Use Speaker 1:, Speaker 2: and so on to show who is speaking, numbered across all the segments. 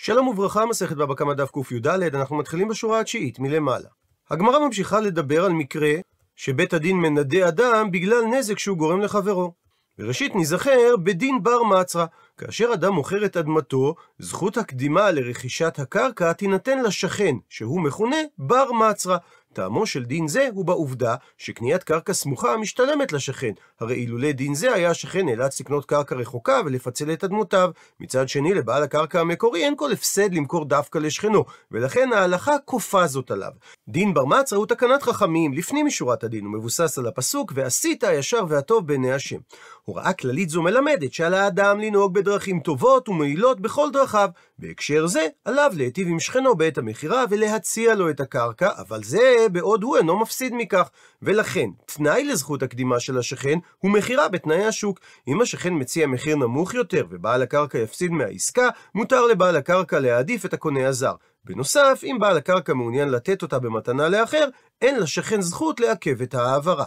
Speaker 1: שלום וברכה, מסכת בבא קמא דף קי"ד, אנחנו מתחילים בשורה התשיעית, מלמעלה. הגמרא ממשיכה לדבר על מקרה שבית הדין מנדה אדם בגלל נזק שהוא גורם לחברו. וראשית ניזכר בדין בר מצרא, כאשר אדם מוכר את אדמתו, זכות הקדימה לרכישת הקרקע תינתן לשכן, שהוא מכונה בר מצרא, טעמו של דין זה הוא בעובדה שקניית קרקע סמוכה משתלמת לשכן, הרי אילולא דין זה היה השכן נאלץ לקנות קרקע רחוקה ולפצל את אדמותיו. מצד שני, לבעל הקרקע המקורי אין כל הפסד למכור דווקא לשכנו, ולכן ההלכה כופה זאת עליו. דין בר מצרא הוא תקנת חכמים לפנים משורת הדין, הוא מבוסס על הפסוק "ועשית הישר והטוב בעיני השם". הוראה כללית זו מלמדת שעל האדם לנהוג בדרכים טובות ומועילות בכל דרכיו. בהקשר זה, עליו להיטיב עם שכנו בעת המכירה ולהציע לו את הקרקע, אבל זה בעוד הוא אינו מפסיד מכך. ולכן, תנאי לזכות הקדימה של השכן הוא מכירה בתנאי השוק. אם השכן מציע מחיר נמוך יותר ובעל הקרקע יפסיד מהעסקה, מותר לבעל הקרקע להעדיף את הקונה הזר. בנוסף, אם בעל הקרקע מעוניין לתת אותה במתנה לאחר, אין לשכן זכות לעכב את ההעברה.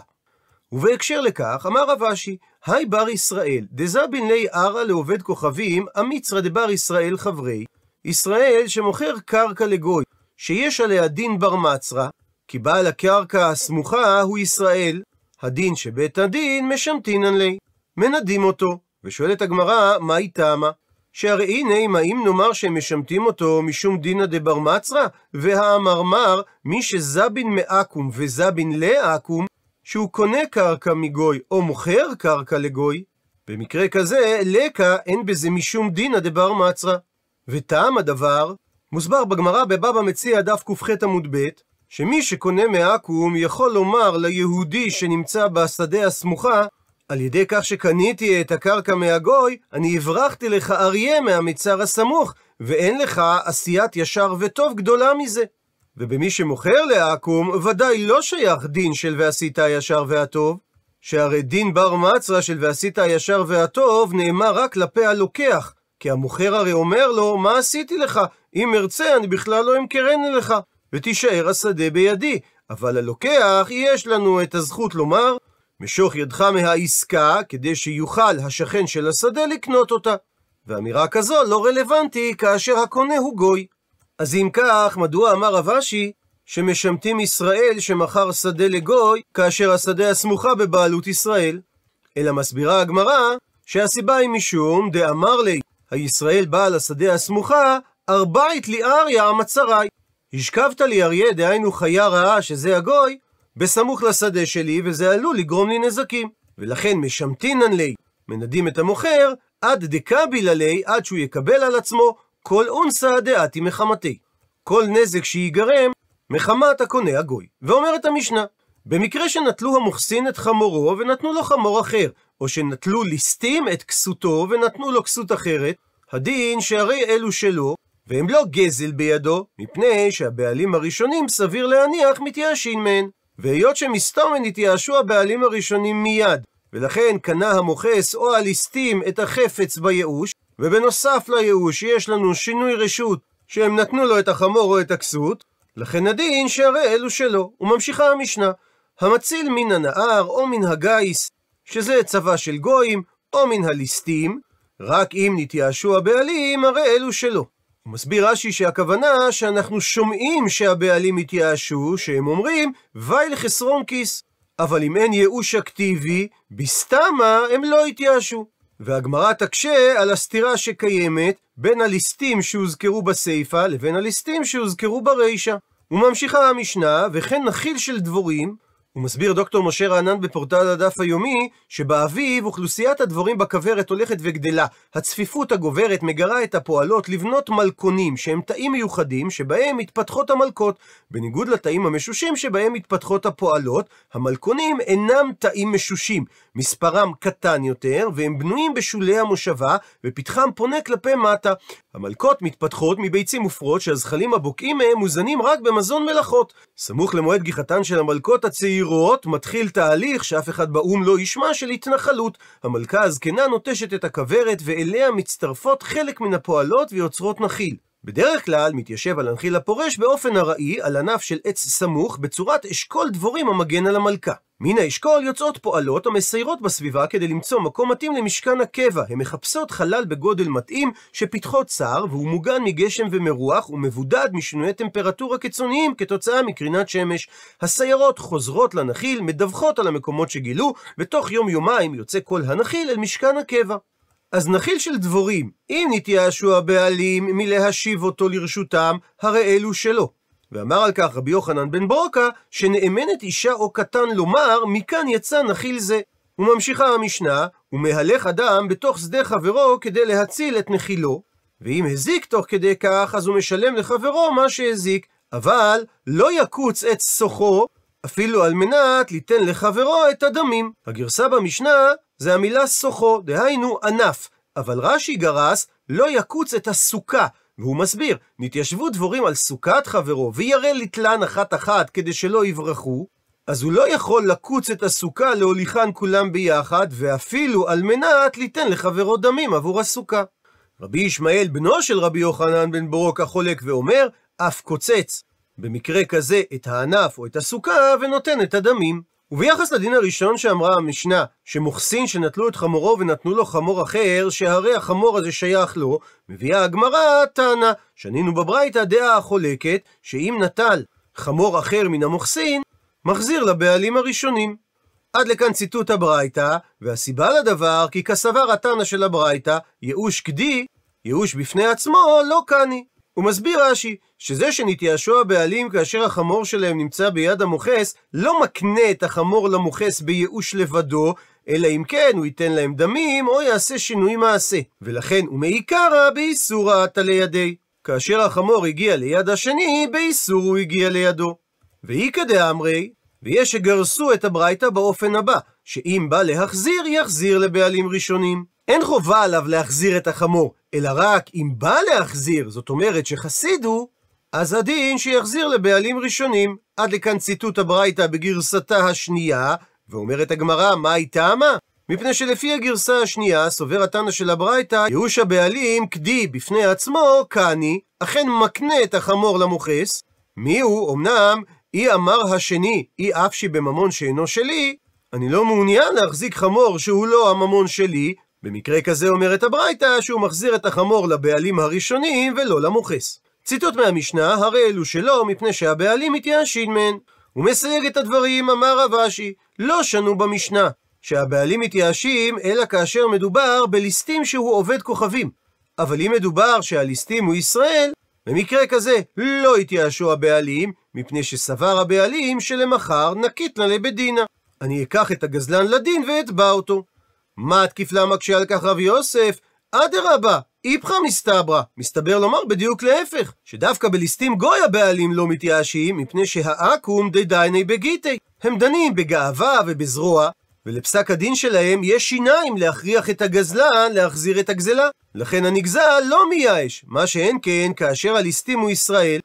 Speaker 1: ובהקשר לכך, אמר רב אשי, היי בר ישראל, דזבין לי ערא לעובד כוכבים, אמיצרא דבר ישראל חברי, ישראל שמוכר קרקע לגוי, שיש עליה דין בר מצרא, כי בעל הקרקע הסמוכה הוא ישראל. הדין שבית הדין משמטינן לי. מנדים אותו. ושואלת הגמרא, היא תמה? שהרי הנה, אם האם נאמר שהם משמטים אותו משום דינא דבר מצרא? והאמרמר, מי שזבין מעכו"ם וזבין לעכו"ם, שהוא קונה קרקע מגוי או מוכר קרקע לגוי, במקרה כזה, לקה אין בזה משום דינא דבר מצרא. וטעם הדבר, מוסבר בגמרא בבבא מציע דף קח עמוד ב, שמי שקונה מעכו"ם יכול לומר ליהודי שנמצא בשדה הסמוכה, על ידי כך שקניתי את הקרקע מהגוי, אני הברחתי לך אריה מהמצר הסמוך, ואין לך עשיית ישר וטוב גדולה מזה. ובמי שמוכר לעכו"ם, ודאי לא שייך דין של ועשית הישר והטוב, שהרי דין בר מצרא של ועשית הישר והטוב נאמר רק כלפי הלוקח, כי המוכר הרי אומר לו, מה עשיתי לך? אם ארצה, אני בכלל לא אמכרני לך. ותישאר השדה בידי, אבל הלוקח יש לנו את הזכות לומר, משוך ידך מהעסקה, כדי שיוכל השכן של השדה לקנות אותה. ואמירה כזו לא רלוונטי כאשר הקונה הוא גוי. אז אם כך, מדוע אמר רב אשי שמשמטים ישראל שמכר שדה לגוי, כאשר השדה הסמוכה בבעלות ישראל? אלא מסבירה הגמרא שהסיבה היא משום דאמר לי הישראל בעל השדה הסמוכה, ארבעית ליאר מצרי. השכבת לי אריה, דהיינו חיה רעה, שזה הגוי, בסמוך לשדה שלי, וזה עלול לגרום לי נזקים. ולכן משמתינן לי, מנדים את המוכר, עד דקביל לי, עד שהוא יקבל על עצמו כל אונסה דעתי מחמתי. כל נזק שייגרם, מחמת הקונה הגוי. ואומרת המשנה, במקרה שנטלו המוכסין את חמורו ונתנו לו חמור אחר, או שנטלו ליסטים את כסותו ונתנו לו כסות אחרת, הדין שהרי אלו שלו, והם לא גזל בידו, מפני שהבעלים הראשונים סביר להניח מתייאשים מהן. והיות שמסתומן התייאשו הבעלים הראשונים מיד, ולכן קנה המוכס או הליסטים את החפץ בייאוש, ובנוסף לייאוש יש לנו שינוי רשות שהם נתנו לו את החמור או את הכסות, לכן הדין שהרי אלו שלו. וממשיכה המשנה, המציל מן הנהר או מן הגיס, שזה צבא של גויים, או מן הליסטים, רק אם נתייאשו הבעלים, הרי אלו שלו. מסביר רש"י שהכוונה שאנחנו שומעים שהבעלים התייאשו, שהם אומרים, וילך לחסרון כיס. אבל אם אין ייאוש אקטיבי, בסתמה הם לא התייאשו. והגמרא תקשה על הסתירה שקיימת בין הליסטים שהוזכרו בסיפא לבין הליסטים שהוזכרו ברישא. וממשיכה המשנה, וכן נחיל של דבורים, הוא מסביר דוקטור משה רענן בפורטל הדף היומי, שבאביב אוכלוסיית הדבורים בכוורת הולכת וגדלה. הצפיפות הגוברת מגרה את הפועלות לבנות מלכונים, שהם תאים מיוחדים שבהם מתפתחות המלכות. בניגוד לתאים המשושים שבהם מתפתחות הפועלות, המלכונים אינם תאים משושים. מספרם קטן יותר, והם בנויים בשולי המושבה, ופתחם פונה כלפי מטה. המלקות מתפתחות מביצים מופרות שהזחלים הבוקעים מהם מוזנים רק במזון מלאכות. סמוך למועד גיחתן של המלקות הצעירות, מתחיל תהליך שאף אחד באו"ם לא ישמע של התנחלות. המלכה הזקנה נוטשת את הכוורת, ואליה מצטרפות חלק מן הפועלות ויוצרות נחיל. בדרך כלל מתיישב על הנחיל הפורש באופן ארעי על ענף של עץ סמוך בצורת אשכול דבורים המגן על המלכה. מן האשכול יוצאות פועלות המסיירות בסביבה כדי למצוא מקום מתאים למשכן הקבע. הן מחפשות חלל בגודל מתאים שפתחו צר והוא מוגן מגשם ומרוח ומבודד משינויי טמפרטורה קיצוניים כתוצאה מקרינת שמש. הסיירות חוזרות לנחיל, מדווחות על המקומות שגילו, ותוך יום-יומיים יוצא כל הנחיל אל משכן הקבע. אז נחיל של דבורים, אם נתייאשו הבעלים מלהשיב אותו לרשותם, הרי אלו שלו. ואמר על כך רבי יוחנן בן ברוקה, שנאמנת אישה או קטן לומר, מכאן יצא נחיל זה. וממשיכה המשנה, ומהלך אדם בתוך שדה חברו כדי להציל את נחילו, ואם הזיק תוך כדי כך, אז הוא משלם לחברו מה שהזיק, אבל לא יקוץ את סוחו אפילו על מנת ליתן לחברו את הדמים. הגרסה במשנה זה המילה סוחו, דהיינו ענף, אבל רש"י גרס לא יקוץ את הסוכה, והוא מסביר, נתיישבו דבורים על סוכת חברו וירא לתלן אחת אחת כדי שלא יברחו, אז הוא לא יכול לקוץ את הסוכה להוליכן כולם ביחד, ואפילו על מנת ליתן לחברו דמים עבור הסוכה. רבי ישמעאל, בנו של רבי יוחנן בן ברוקה, חולק ואומר, אף קוצץ במקרה כזה את הענף או את הסוכה ונותן את הדמים. וביחס לדין הראשון שאמרה המשנה, שמוחסין שנטלו את חמורו ונתנו לו חמור אחר, שהרי החמור הזה שייך לו, מביאה הגמרא טענה, שנינו בברייתא דעה החולקת, שאם נטל חמור אחר מן המוחסין, מחזיר לבעלים הראשונים. עד לכאן ציטוט הברייתא, והסיבה לדבר, כי כסבר התנא של הברייתא, ייאוש כדי, ייאוש בפני עצמו, לא קני. הוא מסביר רש"י, שזה שנתייאשו הבעלים כאשר החמור שלהם נמצא ביד המוכס, לא מקנה את החמור למוכס בייאוש לבדו, אלא אם כן הוא ייתן להם דמים, או יעשה שינוי מעשה. ולכן הוא מעיקרא באיסורא תלי לידי. כאשר החמור הגיע ליד השני, באיסור הוא הגיע לידו. ואיכא דאמרי, ויש שגרסו את הברייתא באופן הבא, שאם בא להחזיר, יחזיר לבעלים ראשונים. אין חובה עליו להחזיר את החמור, אלא רק אם בא להחזיר, זאת אומרת שחסיד הוא, אז הדין שיחזיר לבעלים ראשונים. עד לכאן ציטוט הברייתא בגרסתה השנייה, ואומרת הגמרא, מה היא טעמה? מפני שלפי הגרסה השנייה, סובר התנא של הברייתא, ייאוש הבעלים כדי בפני עצמו, קני, אכן מקנה את החמור למוכס. הוא, אמנם, אי אמר השני, אי אף שבממון שאינו שלי, אני לא מעוניין להחזיק חמור שהוא לא הממון שלי, במקרה כזה אומרת הברייתא שהוא מחזיר את החמור לבעלים הראשונים ולא למוכס. ציטוט מהמשנה, הרי אלו שלא, מפני שהבעלים מתייאשים מהן. הוא מסייג את הדברים, אמר רב אשי, לא שנו במשנה, שהבעלים מתייאשים אלא כאשר מדובר בליסטים שהוא עובד כוכבים. אבל אם מדובר שהליסטים הוא ישראל, במקרה כזה לא התייאשו הבעלים, מפני שסבר הבעלים שלמחר נקית לה לבדינה. אני אקח את הגזלן לדין ואתבע אותו. מה תקיף לה מקשה על כך רבי יוסף? אדרבה, איפכא מסתברא. מסתבר לומר בדיוק להפך, שדווקא בליסטים גוי הבעלים לא מתייאשים, מפני שהעכו"ם דדייני בגיטי. הם דנים בגאווה ובזרוע, ולפסק הדין שלהם יש שיניים להכריח את הגזלן להחזיר את הגזלה. לכן הנגזל לא מייאש. מה שאין כן, כאשר הליסטים הוא ישראל,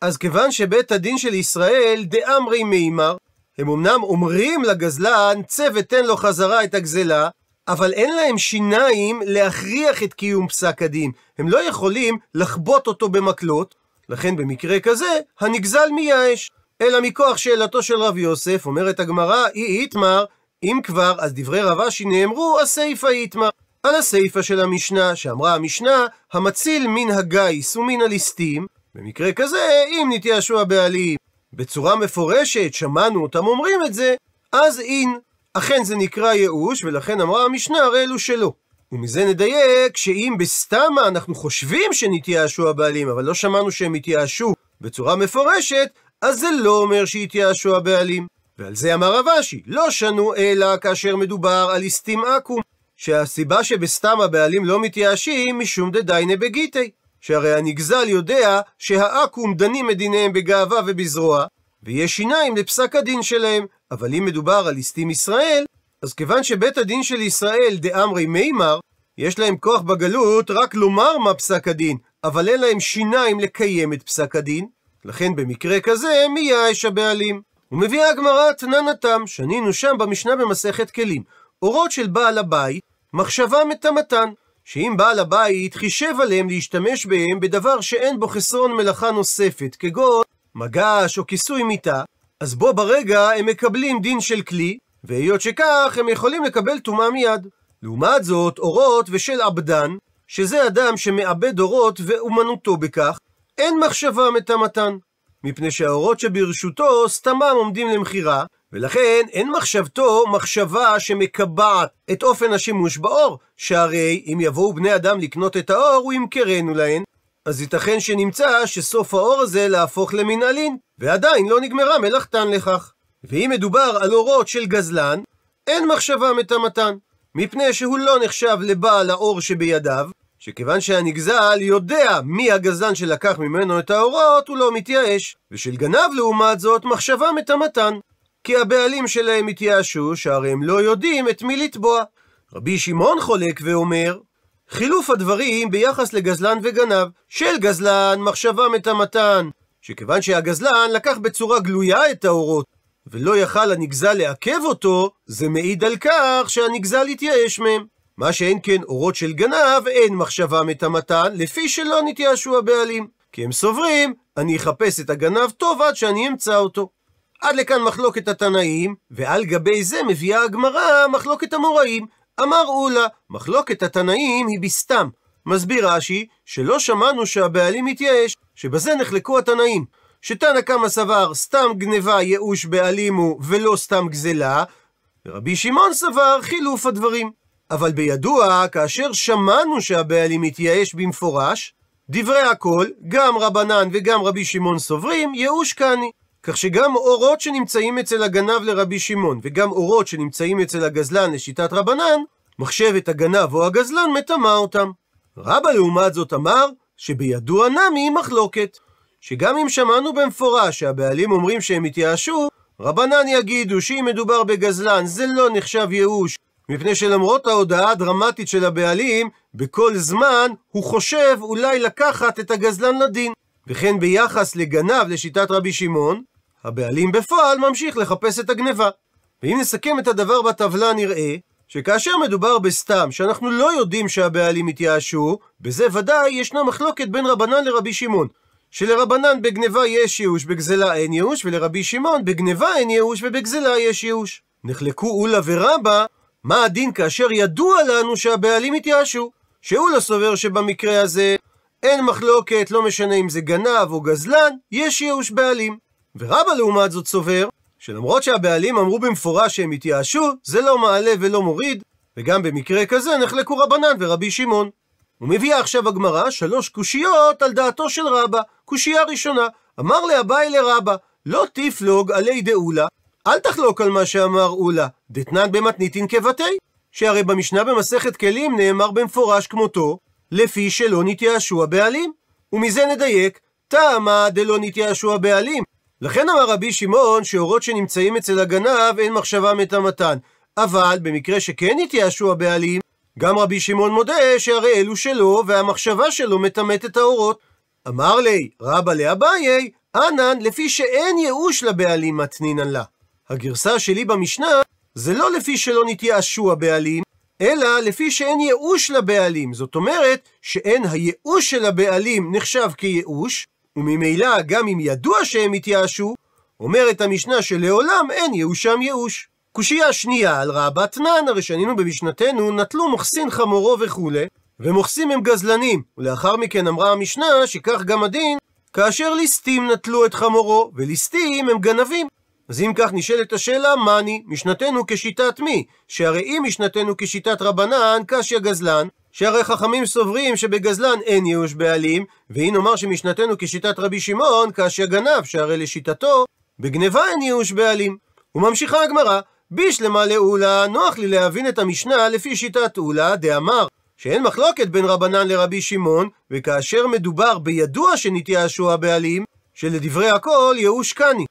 Speaker 1: אז כיוון שבית הדין של ישראל דאמרי מימר, הם אמנם אומרים לגזלן, צא ותן לו חזרה את הגזלה, אבל אין להם שיניים להכריח את קיום פסק הדין. הם לא יכולים לחבוט אותו במקלות, לכן במקרה כזה, הנגזל מייאש. אלא מכוח שאלתו של רב יוסף, אומרת הגמרא, אי איתמר, אם כבר, אז דברי רב אשי נאמרו, הסיפא איתמר. על הסיפא של המשנה, שאמרה המשנה, המציל מן הגיס ומן הליסטים, במקרה כזה, אם נתייאשו הבעלים. בצורה מפורשת, שמענו אותם אומרים את זה, אז אין. אכן זה נקרא ייאוש, ולכן אמרה המשנה, הרי אלו שלא. ומזה נדייק שאם בסתמה אנחנו חושבים שנתייאשו הבעלים, אבל לא שמענו שהם התייאשו בצורה מפורשת, אז זה לא אומר שהתייאשו הבעלים. ועל זה אמר רבשי, לא שנו אלא כאשר מדובר על אסתים אקום, שהסיבה שבסתם הבעלים לא מתייאשים משום דדיינה בגיטי, שהרי הנגזל יודע שהאקום דנים את דיניהם בגאווה ובזרוע, ויש שיניים לפסק הדין שלהם, אבל אם מדובר על ליסטים ישראל, אז כיוון שבית הדין של ישראל דאמרי מימר, יש להם כוח בגלות רק לומר מה פסק הדין, אבל אין להם שיניים לקיים את פסק הדין, לכן במקרה כזה מייאש הבעלים. ומביאה הגמרא תננתם, שנינו שם במשנה במסכת כלים, אורות של בעל הבית, מחשבה מטמתן, שאם בעל הבית חישב עליהם להשתמש בהם בדבר שאין בו חסרון מלאכה נוספת, כגון מגש או כיסוי מיטה, אז בו ברגע הם מקבלים דין של כלי, והיות שכך הם יכולים לקבל טומאה מיד. לעומת זאת, אורות ושל עבדן, שזה אדם שמאבד אורות ואומנותו בכך, אין מחשבה מטמאתן, מפני שהאורות שברשותו סתמם עומדים למכירה, ולכן אין מחשבתו מחשבה שמקבעת את אופן השימוש באור, שהרי אם יבואו בני אדם לקנות את האור, הוא ימכרנו להן, אז ייתכן שנמצא שסוף האור הזה להפוך למנהלין, ועדיין לא נגמרה מלאכתן לכך. ואם מדובר על אורות של גזלן, אין מחשבה מטמתן, מפני שהוא לא נחשב לבעל האור שבידיו, שכיוון שהנגזל יודע מי הגזלן שלקח ממנו את האורות, הוא לא מתייאש, ושל גנב לעומת זאת מחשבה מטמתן, כי הבעלים שלהם התייאשו, שהרי הם לא יודעים את מי לתבוע. רבי שמעון חולק ואומר, חילוף הדברים ביחס לגזלן וגנב, של גזלן מחשבה מטמתן, שכיוון שהגזלן לקח בצורה גלויה את האורות, ולא יכל הנגזל לעכב אותו, זה מעיד על כך שהנגזל התייאש מהם. מה שאין כן אורות של גנב, אין מחשבה מטמתן, לפי שלא נתייאשו הבעלים. כי הם סוברים, אני אחפש את הגנב טוב עד שאני אמצא אותו. עד לכאן מחלוקת התנאים, ועל גבי זה מביאה הגמרא מחלוקת המוראים, אמר אולה, מחלוקת התנאים היא בסתם. מסביר רש"י, שלא שמענו שהבעלים התייאש, שבזה נחלקו התנאים. שתנא קמא סבר, סתם גניבה ייאוש בעלים הוא, ולא סתם גזלה, ורבי שמעון סבר, חילוף הדברים. אבל בידוע, כאשר שמענו שהבעלים התייאש במפורש, דברי הכל, גם רבנן וגם רבי שמעון סוברים, ייאוש קני. כך שגם אורות שנמצאים אצל הגנב לרבי שמעון, וגם אורות שנמצאים אצל הגזלן לשיטת רבנן, מחשבת הגנב או הגזלן מטמא אותם. רבא לעומת זאת אמר שבידוע נמי מחלוקת, שגם אם שמענו במפורש שהבעלים אומרים שהם התייאשו, רבנן יגידו שאם מדובר בגזלן זה לא נחשב ייאוש, מפני שלמרות ההודעה הדרמטית של הבעלים, בכל זמן הוא חושב אולי לקחת את הגזלן לדין. וכן ביחס לגנב לשיטת רבי שמעון, הבעלים בפועל ממשיך לחפש את הגניבה. ואם נסכם את הדבר בטבלה נראה שכאשר מדובר בסתם שאנחנו לא יודעים שהבעלים התייאשו, בזה ודאי ישנה מחלוקת בין רבנן לרבי שמעון. שלרבנן בגניבה יש ייאוש, בגזלה אין ייאוש, ולרבי שמעון בגניבה אין ייאוש ובגזלה יש ייאוש. נחלקו אולה ורבה, מה הדין כאשר ידוע לנו שהבעלים התייאשו? שאולה לא סובר שבמקרה הזה אין מחלוקת, לא משנה אם זה גנב או גזלן, יש ייאוש בעלים. ורבא לעומת זאת סובר, שלמרות שהבעלים אמרו במפורש שהם התייאשו, זה לא מעלה ולא מוריד, וגם במקרה כזה נחלקו רבנן ורבי שמעון. ומביאה עכשיו הגמרא שלוש קושיות על דעתו של רבא. קושייה ראשונה, אמר לאביי לרבא, לא תפלוג עלי דאולה, אל תחלוק על מה שאמר אולה, דתנן במתניתין כבתי. שהרי במשנה במסכת כלים נאמר במפורש כמותו, לפי שלא נתייאשו הבעלים. ומזה נדייק, טעמה דלא נתייאשו הבעלים, לכן אמר רבי שמעון שאורות שנמצאים אצל הגנב אין מחשבה מטמאתן. אבל במקרה שכן התייאשו הבעלים, גם רבי שמעון מודה שהרי אלו שלו והמחשבה שלו מטמאת את האורות. אמר לי, רבא לאביי, אנן, לפי שאין ייאוש לבעלים מתנינן לה. הגרסה שלי במשנה זה לא לפי שלא נתייאשו הבעלים, אלא לפי שאין ייאוש לבעלים. זאת אומרת, שאין הייאוש של הבעלים נחשב כייאוש, וממילא גם אם ידוע שהם התייאשו, אומרת המשנה שלעולם אין ייאושם ייאוש. קושייה שנייה על רבא תנן, הרי שנינו במשנתנו, נטלו מוחסין חמורו וכולי, ומוחסים הם גזלנים, ולאחר מכן אמרה המשנה שכך גם הדין, כאשר ליסטים נטלו את חמורו, וליסטים הם גנבים. אז אם כך נשאלת השאלה, מאני, משנתנו כשיטת מי? שהרי אם משנתנו כשיטת רבנן, קשיא גזלן, שהרי חכמים סוברים שבגזלן אין ייאוש בעלים, והיא נאמר שמשנתנו כשיטת רבי שמעון, קשיא גנב, שהרי לשיטתו, בגניבה אין ייאוש בעלים. וממשיכה הגמרא, בישלמה לאולה, נוח לי להבין את המשנה לפי שיטת אולה, דאמר, שאין מחלוקת בין רבנן לרבי שמעון, וכאשר מדובר בידוע שנתייאשו הבעלים, שלדברי הכל ייאוש קני.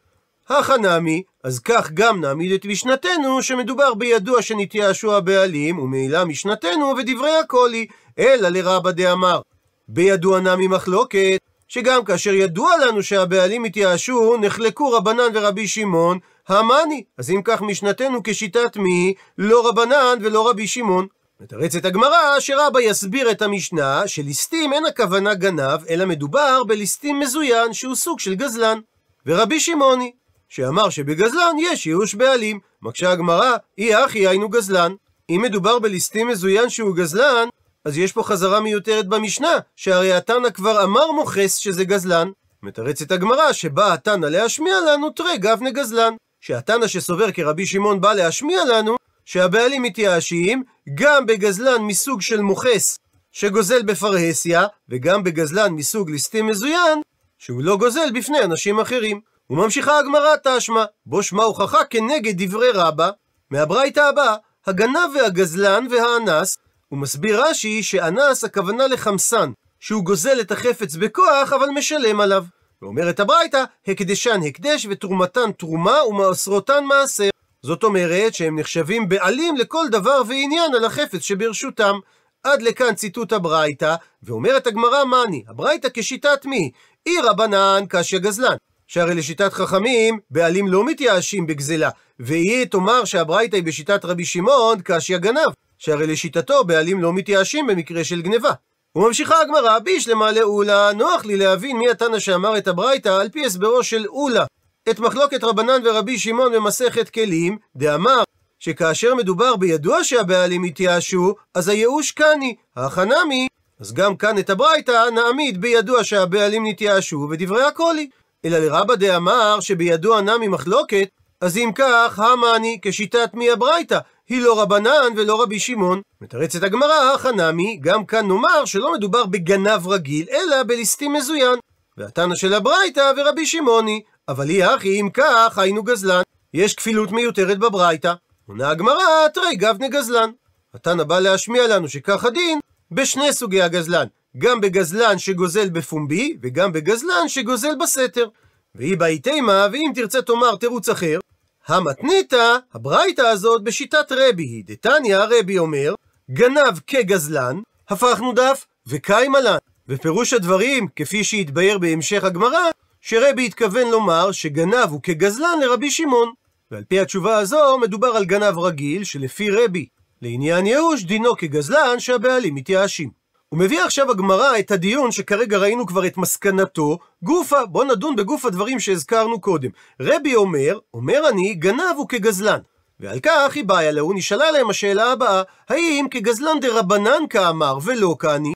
Speaker 1: החנמי, אז כך גם נעמיד את משנתנו, שמדובר בידוע שנתייאשו הבעלים, ומעילה משנתנו ודברי הכל היא, אלא לרבא דאמר. בידוע נמי מחלוקת, שגם כאשר ידוע לנו שהבעלים התייאשו, נחלקו רבנן ורבי שמעון, המאני. אז אם כך משנתנו כשיטת מי, לא רבנן ולא רבי שמעון. מתרצת הגמרא שרבא יסביר את המשנה שליסטים אין הכוונה גנב, אלא מדובר בליסטים מזוין שהוא סוג של גזלן. ורבי שמעוני, שאמר שבגזלן יש ייאוש בעלים. מקשה הגמרא, אי אחי היינו גזלן. אם מדובר בליסטים מזוין שהוא גזלן, אז יש פה חזרה מיותרת במשנה, שהרי התנא כבר אמר מוכס שזה גזלן. מתרצת הגמרא שבא התנא להשמיע לנו תרי גבנה גזלן. שהתנא שסובר כרבי שמעון בא להשמיע לנו, שהבעלים מתייאשים גם בגזלן מסוג של מוכס שגוזל בפרהסיה, וגם בגזלן מסוג ליסטים מזוין, שהוא לא גוזל בפני אנשים אחרים. וממשיכה הגמרא תשמע, בו שמע הוכחה כנגד דברי רבא, מהברייתא הבאה, הגנב והגזלן והאנס, ומסביר רש"י שאנס הכוונה לחמסן, שהוא גוזל את החפץ בכוח, אבל משלם עליו. ואומרת הברייתא, הקדשן הקדש ותרומתן תרומה ומעשרותן מעשר. זאת אומרת שהם נחשבים בעלים לכל דבר ועניין על החפץ שברשותם. עד לכאן ציטוט הברייתא, ואומרת הגמרא מאני, הברייתא כשיטת מי? אי רבנן קשיא גזלן. שהרי לשיטת חכמים, בעלים לא מתייאשים בגזלה, והיא תאמר שהברייתא היא בשיטת רבי שמעון, קשיא גנב, שהרי לשיטתו בעלים לא מתייאשים במקרה של גניבה. וממשיכה הגמרא, למעלה אולה, נוח לי להבין מי התנא שאמר את הברייתא על פי הסברו של אולה, את מחלוקת רבנן ורבי שמעון במסכת כלים, דאמר שכאשר מדובר בידוע שהבעלים התייאשו, אז הייאוש קני, החנמי, אז גם כאן את הברייתא נעמיד בידוע שהבעלים נתייאשו הכל היא. אלא לרבא דאמר שבידו הנמי מחלוקת, אז אם כך, המאני כשיטת מי הברייתא, היא לא רבנן ולא רבי שמעון. מתרצת הגמרא, חנמי, גם כאן נאמר שלא מדובר בגנב רגיל, אלא בליסטים מזוין. והתנא של הברייתא ורבי שמעוני, אבל היא אחי, אם כך, היינו גזלן. יש כפילות מיותרת בברייתא. עונה הגמרא, תרי גבני גזלן. התנא בא להשמיע לנו שכך הדין בשני סוגי הגזלן. גם בגזלן שגוזל בפומבי, וגם בגזלן שגוזל בסתר. והיא באי תימה, ואם תרצה תאמר תירוץ אחר, המתניתא, הברייתא הזאת, בשיטת רבי היא. דתניא, רבי אומר, גנב כגזלן, הפכנו דף, וקיימה לן. ופירוש הדברים, כפי שהתבהר בהמשך הגמרא, שרבי התכוון לומר שגנב הוא כגזלן לרבי שמעון. ועל פי התשובה הזו, מדובר על גנב רגיל, שלפי רבי, לעניין ייאוש, דינו כגזלן שהבעלים מתייאשים. הוא מביא עכשיו הגמרא את הדיון שכרגע ראינו כבר את מסקנתו, גופה, בוא נדון בגוף הדברים שהזכרנו קודם. רבי אומר, אומר אני, גנב הוא כגזלן. ועל כך היא באה אליהו, נשאלה להם השאלה הבאה, האם כגזלן דה רבנן כאמר ולא כאני?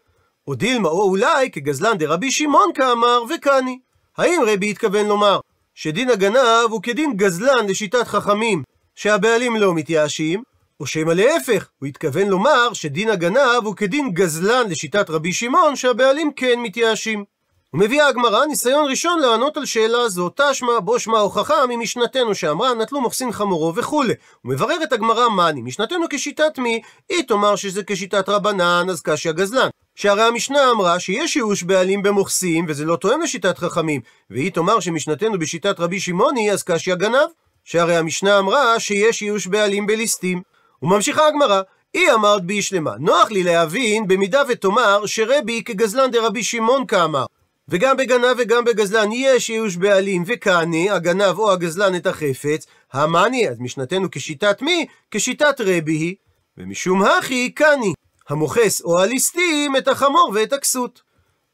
Speaker 1: או דילמה או אולי כגזלן דה רבי שמעון כאמר וכאני. האם רבי התכוון לומר שדין הגנב הוא כדין גזלן לשיטת חכמים, שהבעלים לא מתייאשים, או שמא להפך, הוא התכוון לומר שדין הגנב הוא כדין גזלן לשיטת רבי שמעון, שהבעלים כן מתייאשים. ומביאה הגמרא ניסיון ראשון לענות על שאלה זו, תשמע בו שמע הוכחה ממשנתנו שאמרה נטלו מחסין חמורו וכולי. ומבררת הגמרא מאני, משנתנו כשיטת מי? היא תאמר שזה כשיטת רבנן, אז קשיא גזלן. שהרי המשנה אמרה שיש ייאוש בעלים במוכסים, וזה לא תואם לשיטת חכמים. והיא תאמר שמשנתנו בשיטת רבי שמעוני, אז קשיא גנב. שהרי המשנה אמרה שיש ייאוש בעלים בליסטים. וממשיכה הגמרא, היא אמרת בי שלמה. נוח לי להבין, במידה ותאמר, שרבי כגזלן דרבי שמעון כאמר. וגם בגנב וגם בגזלן יש איוש בעלים, וקני, הגנב או הגזלן את החפץ, המאני, אז משנתנו כשיטת מי? כשיטת רבי היא. ומשום הכי, קני, המוכס או הליסטים את החמור ואת הכסות.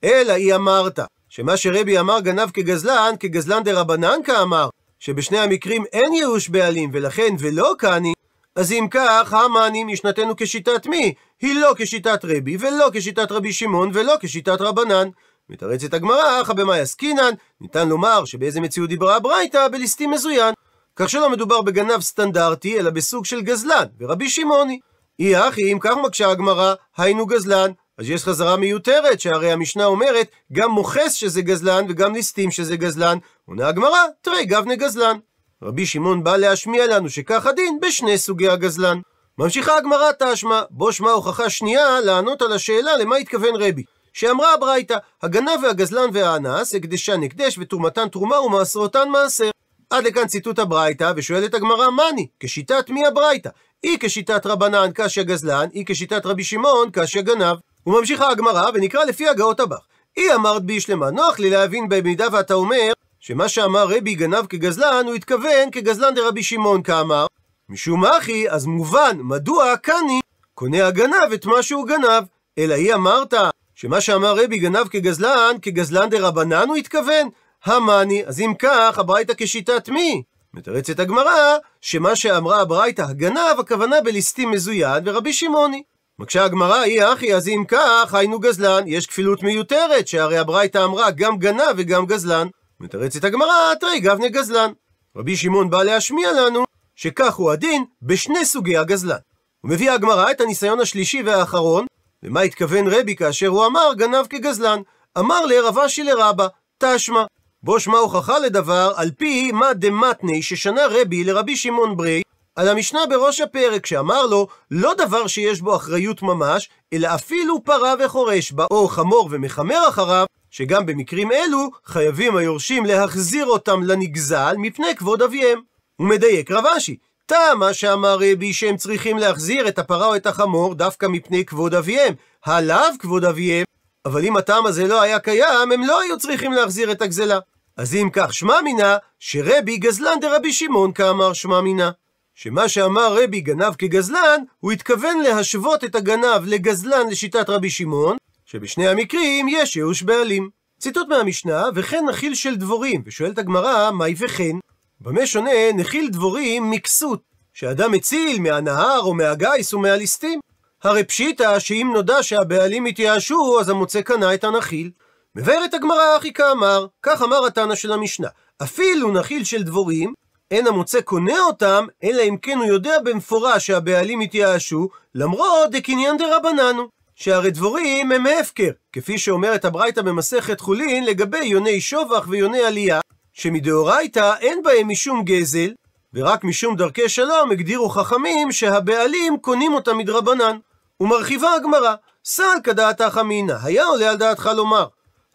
Speaker 1: אלא היא אמרת, שמה שרבי אמר גנב כגזלן, כגזלן דרבנן כאמר, שבשני המקרים אין ייאוש בעלים, ולכן ולא קני, אז אם כך, המאני משנתנו כשיטת מי? היא לא כשיטת רבי, ולא כשיטת רבי שמעון, ולא כשיטת רבנן. מתרצת הגמרא, אחא במאי עסקינן, ניתן לומר שבאיזה מציאות דיברה הברייתא? בליסטים מזוין. כך שלא מדובר בגנב סטנדרטי, אלא בסוג של גזלן, ורבי שמעוני. אי אחי, אם כך מקשה הגמרא, היינו גזלן. אז יש חזרה מיותרת, שהרי המשנה אומרת, גם מוכס שזה גזלן, וגם ליסטים שזה גזלן. עונה הגמרא, תראי גבנה גזלן. רבי שמעון בא להשמיע לנו שכך הדין בשני סוגי הגזלן. ממשיכה הגמרא תשמע, בו שמע הוכחה שנייה לענות על השאלה למה התכוון רבי. שאמרה הברייתא, הגנב והגזלן והאנס, הקדשן הקדש ותרומתן תרומה ומעשרותן מעשר. עד לכאן ציטוט הברייתא, ושואלת הגמרא, מאני? כשיטת מי הברייתא? היא כשיטת רבנן קשיא גזלן, היא כשיטת רבי שמעון קשיא גנב. וממשיכה הגמרא, ונקרא לפי הגאות הבא. היא אמרת בי שלמה, נוח לי להבין במידה ואתה אומר, שמה שאמר רבי גנב כגזלן, הוא התכוון כגזלן דרבי שמעון כאמר. משום אחי, אז מובן מדוע קני קונה הגנב את מה שהוא גנב. אלא היא אמרת שמה שאמר רבי גנב כגזלן, כגזלן דרבנן הוא התכוון? המאני, אז אם כך, הברייתא כשיטת מי? מתרצת הגמרא, שמה שאמרה הברייתא הגנב, הכוונה בליסטים מזויד ורבי שמעוני. מקשה הגמרא, אי אחי, אז אם כך, היינו גזלן, יש כפילות מיותרת, שהרי הברייתא אמרה גם גנב וגם גזלן. מתרצת הגמרא, תרי גבנה גזלן. רבי שמעון בא להשמיע לנו שכך הוא הדין בשני סוגי הגזלן. מביא הגמרא את הניסיון השלישי והאחרון, ומה התכוון רבי כאשר הוא אמר גנב כגזלן. אמר לרבשי לרבה, תשמע. בו שמע הוכחה לדבר, על פי מה דמתני ששנה רבי לרבי שמעון ברי, על המשנה בראש הפרק, שאמר לו, לא דבר שיש בו אחריות ממש, אלא אפילו פרה וחורש בה, או חמור ומחמר אחריו, שגם במקרים אלו חייבים היורשים להחזיר אותם לנגזל מפני כבוד אביהם. ומדייק רב אשי, טעמה שאמר רבי שהם צריכים להחזיר את הפרה או את החמור דווקא מפני כבוד אביהם. הלאו כבוד אביהם, אבל אם הטעם הזה לא היה קיים, הם לא היו צריכים להחזיר את הגזלה. אז אם כך שמע מינה, שרבי גזלן דרבי שמעון כאמר שמע מינה. שמה שאמר רבי גנב כגזלן, הוא התכוון להשוות את הגנב לגזלן לשיטת רבי שמעון, שבשני המקרים יש ייאוש בעלים. ציטוט מהמשנה, וכן נחיל של דבורים, ושואלת הגמרא, מהי וכן? במה שונה נחיל דבורים מכסות, שאדם מציל מהנהר או מהגיס ומהליסטים? הרי פשיטא שאם נודע שהבעלים התייאשו, אז המוצא קנה את הנחיל. מבארת הגמרא אחי כאמר, כך אמר התנא של המשנה, אפילו נחיל של דבורים, אין המוצא קונה אותם, אלא אם כן הוא יודע במפורש שהבעלים התייאשו, למרות דקניין דרבננו. שהרי דבורים הם הפקר, כפי שאומרת הברייתא במסכת חולין לגבי יוני שובח ויוני עלייה, שמדאורייתא אין בהם משום גזל, ורק משום דרכי שלום הגדירו חכמים שהבעלים קונים אותם מדרבנן. ומרחיבה הגמרא, סל כדעת החמינא, היה עולה על דעתך לומר.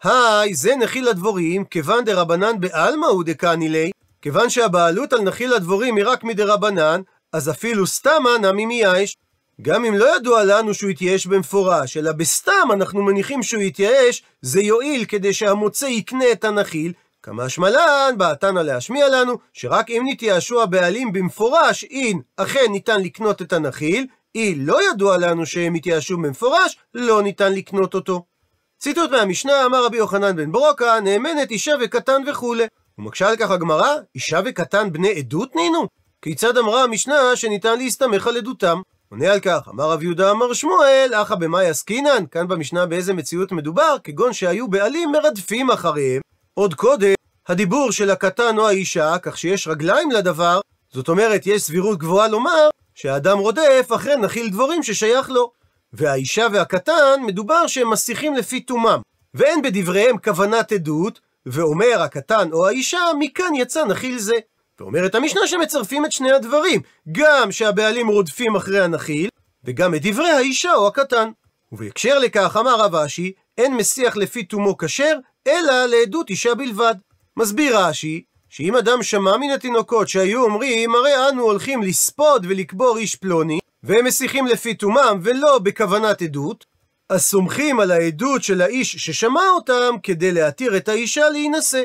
Speaker 1: היי, זה נחיל הדבורים, כיוון דרבנן בעלמא הוא דקנילי, כיוון שהבעלות על נחיל הדבורים היא רק מדרבנן, אז אפילו סתמה נמי מייאש, גם אם לא ידוע לנו שהוא התייאש במפורש, אלא בסתם אנחנו מניחים שהוא התייאש, זה יועיל כדי שהמוצא יקנה את הנחיל, כמשמע לן, באתנה להשמיע לנו, שרק אם נתייאשו הבעלים במפורש, אם אכן ניתן לקנות את הנחיל, אי, לא ידוע לנו שהם התייאשו במפורש, לא ניתן לקנות אותו. ציטוט מהמשנה, אמר רבי יוחנן בן ברוקה, נאמנת אישה וקטן וכולי. ומקשה על כך הגמרא, אישה וקטן בני עדות נינו? כיצד אמרה המשנה שניתן להסתמך על עדותם? עונה על כך, אמר רב יהודה אמר שמואל, אחא במאי עסקינן, כאן במשנה באיזה מציאות מדובר, כגון שהיו בעלים מרדפים אחריהם. עוד קודם, הדיבור של הקטן או האישה, כך שיש רגליים לדבר, זאת אומרת, יש סבירות גבוהה לומר שהאדם רודף אחרי נחיל דבורים ששייך לו. והאישה והקטן, מדובר שהם מסיחים לפי תומם, ואין בדבריהם כוונת עדות, ואומר הקטן או האישה, מכאן יצא נחיל זה. ואומרת המשנה שמצרפים את שני הדברים, גם שהבעלים רודפים אחרי הנחיל, וגם את דברי האישה או הקטן. ובהקשר לכך, אמר רב אשי, אין מסיח לפי תומו כשר, אלא לעדות אישה בלבד. מסביר רש"י, שאם אדם שמע מן התינוקות שהיו אומרים, הרי אנו הולכים לספוד ולקבור איש פלוני, והם מסיחים לפי תומם ולא בכוונת עדות, אז סומכים על העדות של האיש ששמע אותם כדי להתיר את האישה להינשא.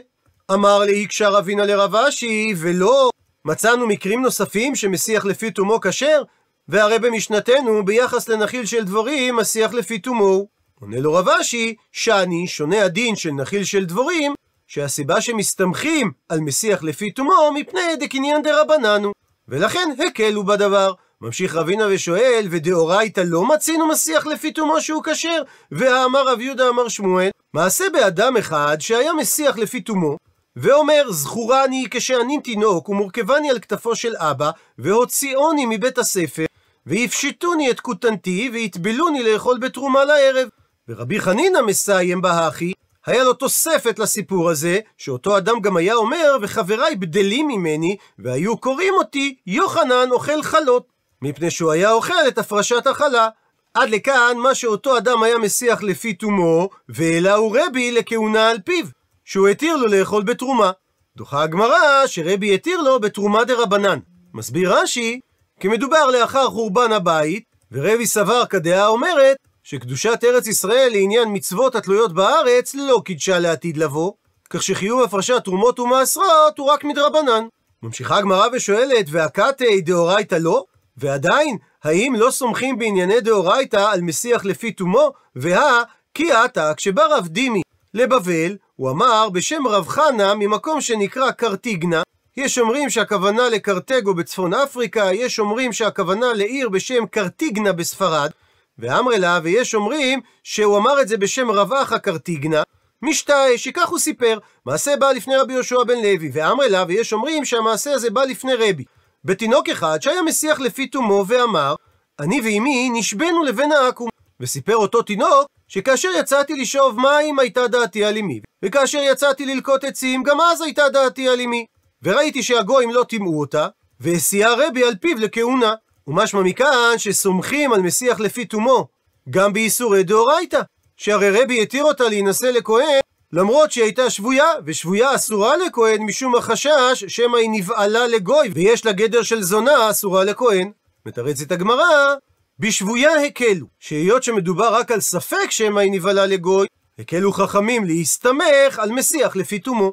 Speaker 1: אמר לאיקשר אבינה לרב אשי, ולא. מצאנו מקרים נוספים שמשיח לפי תומו כשר, והרי במשנתנו, ביחס לנחיל של דבורים, השיח לפי תומו. עונה לו רב אשי, שאני, שונה הדין של נחיל של דבורים, שהסיבה שמסתמכים על משיח לפי תומו, מפני דקניין דרבננו. ולכן הקלו בדבר. ממשיך רבינה ושואל, ודאורייתא לא מצינו משיח לפי תומו שהוא כשר? והאמר רב יהודה אמר שמואל, מעשה באדם אחד שהיה משיח לפי תומו, ואומר, זכורה אני כשאני תינוק, ומורכבני על כתפו של אבא, והוציאוני מבית הספר, והפשיטוני את כותנתי, והטבלוני לאכול בתרומה לערב. ורבי חנינא מסיים בהכי, היה לו תוספת לסיפור הזה, שאותו אדם גם היה אומר, וחבריי בדלים ממני, והיו קוראים אותי יוחנן אוכל חלות, מפני שהוא היה אוכל את הפרשת החלה. עד לכאן מה שאותו אדם היה מסיח לפי תומו, ואלא הוא רבי לכהונה על פיו. שהוא התיר לו לאכול בתרומה. דוחה הגמרא שרבי התיר לו בתרומה דה רבנן. מסביר רש"י, כי מדובר לאחר חורבן הבית, ורבי סבר כדעה אומרת שקדושת ארץ ישראל לעניין מצוות התלויות בארץ לא קידשה לעתיד לבוא, כך שחיוב הפרשת תרומות ומעשרות הוא רק מדרבנן. ממשיכה הגמרא ושואלת, והקטעי דאורייתא לא? ועדיין, האם לא סומכים בענייני דאורייתא על מסיח לפי תומו? והא, כי עתה, כשבא רב דימי לבבל, הוא אמר בשם רב חנה ממקום שנקרא קרטיגנה. יש אומרים שהכוונה לקרטגו בצפון אפריקה, יש אומרים שהכוונה לעיר בשם קרטיגנה בספרד, ואמרי לה, ויש אומרים שהוא אמר את זה בשם רב אחא קרטיגנה, משתאי, שכך הוא סיפר, מעשה בא לפני רבי יהושע בן לוי, ואמרי לה, ויש אומרים שהמעשה הזה בא לפני רבי. בתינוק אחד שהיה מסיח לפי תומו ואמר, אני ואימי נשבנו לבן העכו"ם, וסיפר אותו תינוק שכאשר יצאתי לשאוב מים הייתה דעתי על אמי, וכאשר יצאתי ללקוט עצים גם אז הייתה דעתי על אמי. וראיתי שהגויים לא טימאו אותה, והסיעה רבי על פיו לכהונה. ומשמע מכאן שסומכים על מסיח לפי תומו, גם באיסורי דאורייתא, שהרי רבי התיר אותה להינשא לכהן, למרות שהיא הייתה שבויה, ושבויה אסורה לכהן משום החשש שמא היא נבעלה לגוי, ויש לה גדר של זונה אסורה לכהן. מתרצת הגמרא בשבויה הקלו, שהיות שמדובר רק על ספק שמא היא נבהלה לגוי, הקלו חכמים להסתמך על מסיח לפי תומו.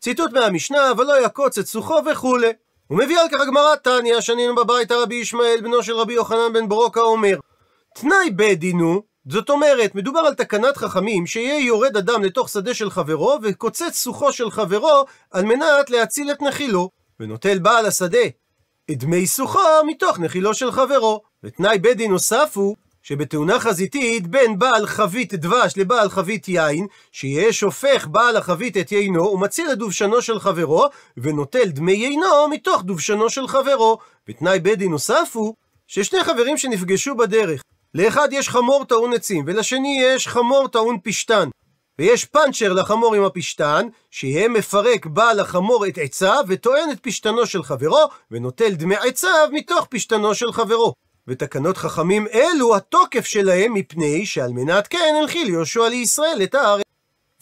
Speaker 1: ציטוט מהמשנה, ולא יקוץ את סוכו וכולי. הוא מביא על כך הגמרא תניא, שנינו בבית הרבי ישמעאל, בנו של רבי יוחנן בן ברוקה, אומר, תנאי בדין הוא, זאת אומרת, מדובר על תקנת חכמים, שיהיה יורד אדם לתוך שדה של חברו, וקוצץ סוכו של חברו, על מנת להציל את נחילו, ונוטל בעל השדה את דמי סוכו מתוך נחילו של חברו. ותנאי בית דין נוסף הוא שבתאונה חזיתית בין בעל חבית דבש לבעל חבית יין, שיהיה שופך בעל החבית את יינו ומציל את דובשנו של חברו, ונוטל דמי יינו מתוך דובשנו של חברו. ותנאי בית דין נוסף הוא ששני חברים שנפגשו בדרך, לאחד יש חמור טעון עצים, ולשני יש חמור טעון פשתן. ויש פאנצ'ר לחמור עם הפשתן, שיהיה מפרק בעל החמור את עציו, וטוען את פשתנו של חברו, ונוטל דמי עציו מתוך פשתנו של חברו. ותקנות חכמים אלו התוקף שלהם מפני שעל מנת כן הנחיל יהושע לישראל את הארץ.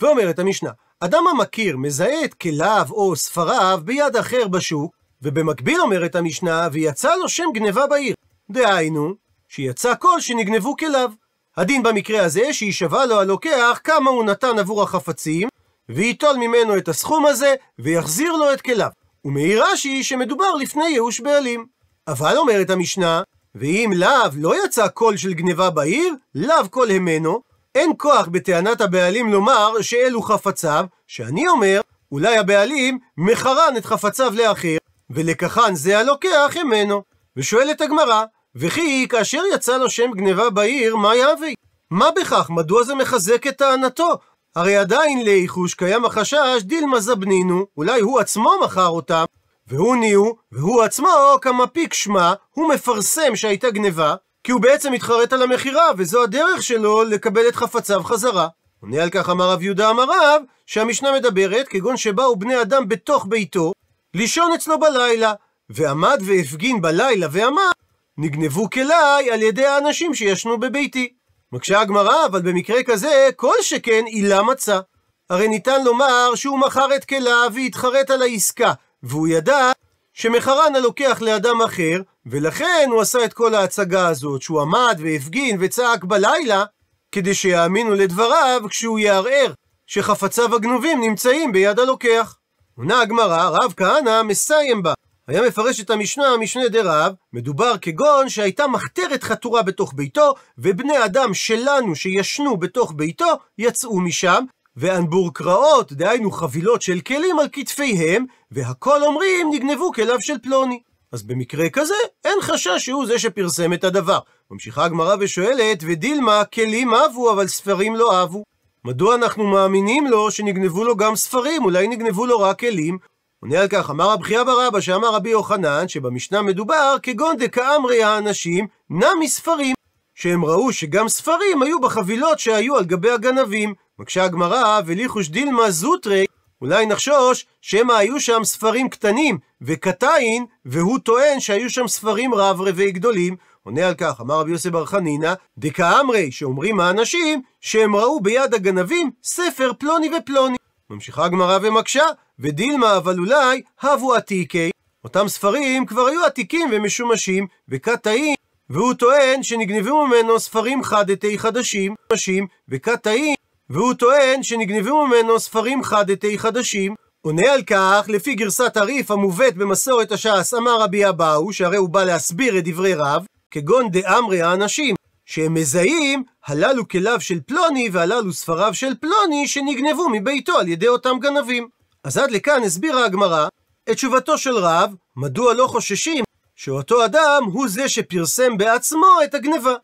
Speaker 1: ואומרת המשנה, אדם המכיר מזהה את כליו או ספריו ביד אחר בשוק, ובמקביל אומרת המשנה, ויצא לו שם גנבה בעיר. דהיינו, שיצא כל שנגנבו כליו. הדין במקרה הזה שיישבע לו הלוקח כמה הוא נתן עבור החפצים, וייטול ממנו את הסכום הזה, ויחזיר לו את כליו. ומעיר רש"י שמדובר לפני ייאוש בעלים. אבל אומרת המשנה, ואם לאו לא יצא קול של גניבה בעיר, לאו קול המנו, אין כוח בטענת הבעלים לומר שאלו חפציו, שאני אומר, אולי הבעלים מחרן את חפציו לאחר, ולקחן זה הלוקח המנו. ושואלת הגמרא, וכי כאשר יצא לו שם גניבה בעיר, מה יהווה? מה בכך? מדוע זה מחזק את טענתו? הרי עדיין לאיחוש קיים החשש דילמה זבנינו, אולי הוא עצמו מכר אותם, והוא ניהו, והוא עצמו כמפיק שמה, הוא מפרסם שהייתה גניבה, כי הוא בעצם מתחרט על המכירה, וזו הדרך שלו לקבל את חפציו חזרה. עונה על כך אמר רב יהודה אמר רב, שהמשנה מדברת, כגון שבאו בני אדם בתוך ביתו, לישון אצלו בלילה, ועמד והפגין בלילה ואמר, נגנבו כליי על ידי האנשים שישנו בביתי. מקשה הגמרא, אבל במקרה כזה, כל שכן עילה מצא. הרי ניתן לומר שהוא מכר את כליו והתחרט על העסקה, והוא ידע שמחרן הלוקח לאדם אחר, ולכן הוא עשה את כל ההצגה הזאת, שהוא עמד והפגין וצעק בלילה, כדי שיאמינו לדבריו כשהוא יערער שחפציו הגנובים נמצאים ביד הלוקח. עונה הגמרא, רב כהנא מסיים בה. היה מפרש את המשנה, משנה דרב, מדובר כגון שהייתה מחתרת חתורה בתוך ביתו, ובני אדם שלנו שישנו בתוך ביתו, יצאו משם, ואנבורקראות, דהיינו חבילות של כלים על כתפיהם, והכל אומרים נגנבו כליו של פלוני. אז במקרה כזה, אין חשש שהוא זה שפרסם את הדבר. ממשיכה הגמרא ושואלת, ודילמה, כלים אבו, אבל ספרים לא אבו. מדוע אנחנו מאמינים לו שנגנבו לו גם ספרים? אולי נגנבו לו רק כלים? עונה על כך, אמר רבי חייא ברבא, שאמר רבי יוחנן, שבמשנה מדובר, כגון דקאמרי האנשים, נע מספרים, שהם ראו שגם ספרים היו בחבילות שהיו על גבי הגנבים, מקשה הגמרא, וליחוש דילמה זוטרי, אולי נחשוש שמא היו שם ספרים קטנים וקטעין, והוא טוען שהיו שם ספרים רב רבי גדולים. עונה על כך, אמר רבי יוסף בר חנינא, דקאמרי, שאומרים האנשים, שהם ראו ביד הגנבים ספר פלוני ופלוני. ממשיכה הגמרא ומקשה, ודילמה אבל אולי הבו עתיקי. אותם ספרים כבר היו עתיקים ומשומשים, וקטעין, והוא טוען שנגנבו ממנו ספרים חדתי חדשים, משים, וקטעין, והוא טוען שנגנבו ממנו ספרים חדתי חדשים. עונה על כך, לפי גרסת הריף המובאת במסורת הש"ס, אמר רבי אבאו, שהרי הוא בא להסביר את דברי רב, כגון דאמרי האנשים, שהם מזהים, הללו כליו של פלוני והללו ספריו של פלוני, שנגנבו מביתו על ידי אותם גנבים. אז עד לכאן הסבירה הגמרא את תשובתו של רב, מדוע לא חוששים שאותו אדם הוא זה שפרסם בעצמו את הגניבה.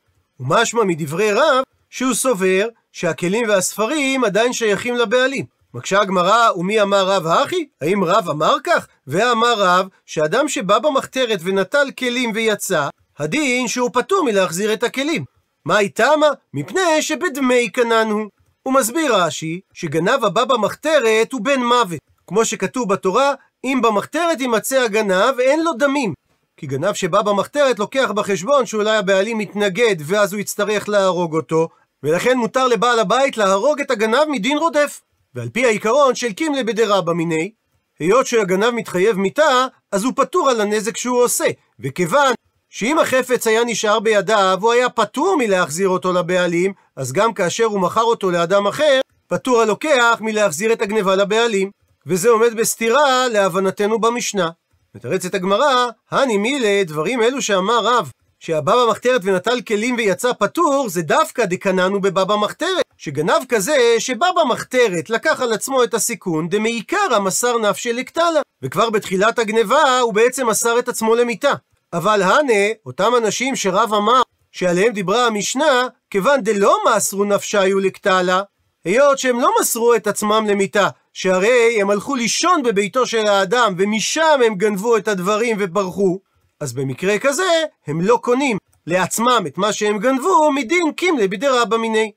Speaker 1: ומשמע מדברי רב, שהוא סובר שהכלים והספרים עדיין שייכים לבעלים. מקשה הגמרא, ומי אמר רב האחי? האם רב אמר כך? ואמר רב, שאדם שבא במחתרת ונטל כלים ויצא, הדין שהוא פטור מלהחזיר את הכלים. מה היא תמה? מפני שבדמי קנן הוא. הוא מסביר רש"י, שגנב הבא במחתרת הוא בן מוות. כמו שכתוב בתורה, אם במחתרת יימצא הגנב, אין לו דמים. כי גנב שבא במחתרת לוקח בחשבון שאולי הבעלים מתנגד ואז הוא יצטרך להרוג אותו, ולכן מותר לבעל הבית להרוג את הגנב מדין רודף. ועל פי העיקרון של קימלה בדרבא מיני, היות שהגנב מתחייב מיתה, אז הוא פטור על הנזק שהוא עושה. וכיוון שאם החפץ היה נשאר בידיו, הוא היה פטור מלהחזיר אותו לבעלים, אז גם כאשר הוא מכר אותו לאדם אחר, פטור הלוקח מלהחזיר את הגנבה לבעלים. וזה עומד בסתירה להבנתנו במשנה. מתרצת הגמרא, הני מילא, דברים אלו שאמר רב שהבבא מחתרת ונטל כלים ויצא פטור, זה דווקא דקננו בבבא מחתרת. שגנב כזה, שבבא מחתרת לקח על עצמו את הסיכון, דמעיקר המסר נפשי לקטלה. וכבר בתחילת הגניבה, הוא בעצם מסר את עצמו למיתה. אבל הנה, אותם אנשים שרב אמר, שעליהם דיברה המשנה, כיוון דלא מסרו נפשיו לקטלה, היות שהם לא מסרו את עצמם למיתה, שהרי הם הלכו לישון בביתו של האדם, ומשם הם גנבו את הדברים וברחו, אז במקרה כזה, הם לא קונים לעצמם את מה שהם גנבו, מדין קימלי בידי רבא מיני.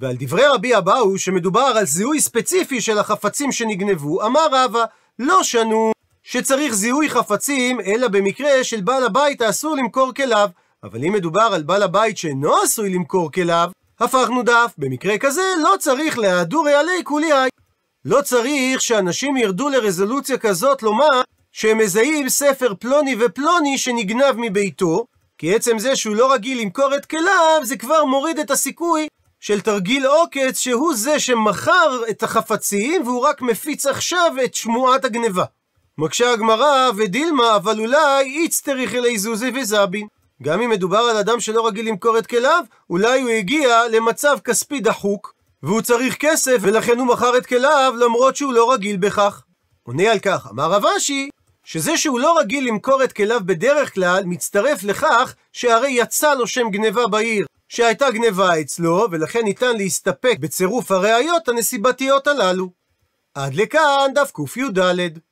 Speaker 1: ועל דברי רבי אבאו, שמדובר על זיהוי ספציפי של החפצים שנגנבו, אמר רבא, לא שנו שצריך זיהוי חפצים, אלא במקרה של בעל הבית האסור למכור כליו. אבל אם מדובר על בעל הבית שאינו עשוי למכור כליו, הפכנו דף. במקרה כזה, לא צריך להדורי עלי כולי לא צריך שאנשים ירדו לרזולוציה כזאת לומר שהם מזהים ספר פלוני ופלוני שנגנב מביתו, כי עצם זה שהוא לא רגיל למכור את כליו, זה כבר מוריד את הסיכוי של תרגיל עוקץ, שהוא זה שמכר את החפצים, והוא רק מפיץ עכשיו את שמועת הגניבה. מקשה הגמרא ודילמה, אבל אולי איצטריך אלי זוזי וזבין. גם אם מדובר על אדם שלא רגיל למכור את כליו, אולי הוא הגיע למצב כספי דחוק, והוא צריך כסף, ולכן הוא מכר את כליו, למרות שהוא לא רגיל בכך. עונה על כך, אמר רב אשי, שזה שהוא לא רגיל למכור את כליו בדרך כלל, מצטרף לכך שהרי יצא לו שם גניבה בעיר, שהייתה גניבה אצלו, ולכן ניתן להסתפק בצירוף הראיות הנסיבתיות הללו. עד לכאן דף קי"ד.